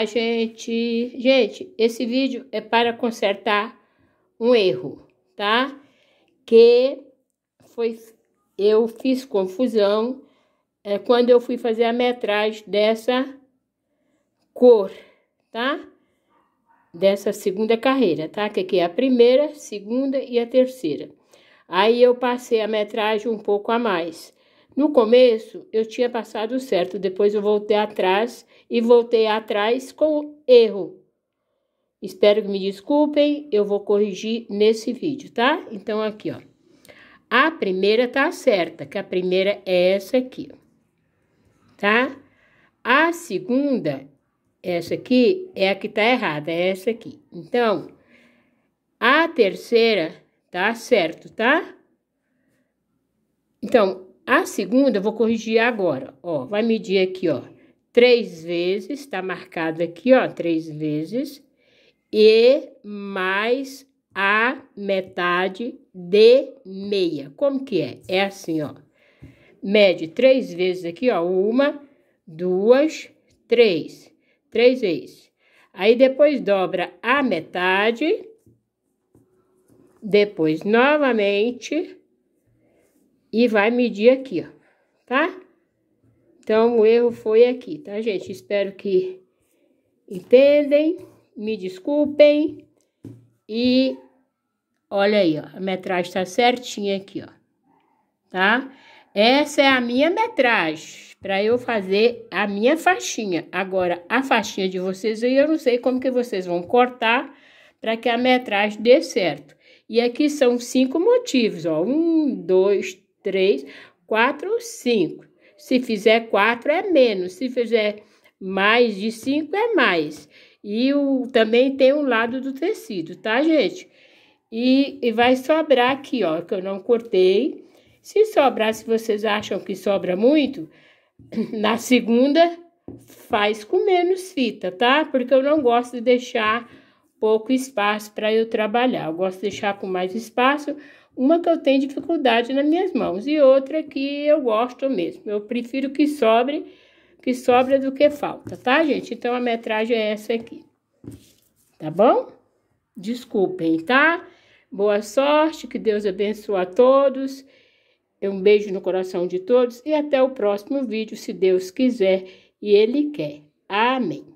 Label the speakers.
Speaker 1: A gente, gente, esse vídeo é para consertar um erro, tá? Que foi eu fiz confusão é, quando eu fui fazer a metragem dessa cor, tá? Dessa segunda carreira, tá? Que aqui é a primeira, segunda e a terceira. Aí eu passei a metragem um pouco a mais. No começo eu tinha passado certo, depois eu voltei atrás e voltei atrás com erro. Espero que me desculpem, eu vou corrigir nesse vídeo, tá? Então aqui, ó. A primeira tá certa, que a primeira é essa aqui, tá? A segunda, essa aqui, é a que tá errada, é essa aqui. Então, a terceira tá certo, tá? Então, a segunda, eu vou corrigir agora, ó, vai medir aqui, ó, três vezes, tá marcado aqui, ó, três vezes, e mais a metade de meia. Como que é? É assim, ó, mede três vezes aqui, ó, uma, duas, três, três vezes. Aí, depois dobra a metade, depois novamente e vai medir aqui, ó, tá? Então, o erro foi aqui, tá, gente? Espero que entendem, me desculpem. E olha aí, ó, a metragem tá certinha aqui, ó, tá? Essa é a minha metragem para eu fazer a minha faixinha. Agora, a faixinha de vocês aí, eu não sei como que vocês vão cortar para que a metragem dê certo. E aqui são cinco motivos, ó. Um, dois, três, quatro, cinco. Se fizer quatro, é menos. Se fizer mais de cinco, é mais. E o, também tem o um lado do tecido, tá, gente? E, e vai sobrar aqui, ó, que eu não cortei. Se sobrar, se vocês acham que sobra muito, na segunda faz com menos fita, tá? Porque eu não gosto de deixar pouco espaço para eu trabalhar. Eu gosto de deixar com mais espaço uma que eu tenho dificuldade nas minhas mãos e outra que eu gosto mesmo. Eu prefiro que sobre, que sobra do que falta, tá, gente? Então, a metragem é essa aqui, tá bom? Desculpem, tá? Boa sorte, que Deus abençoe a todos. Um beijo no coração de todos e até o próximo vídeo, se Deus quiser e Ele quer. Amém.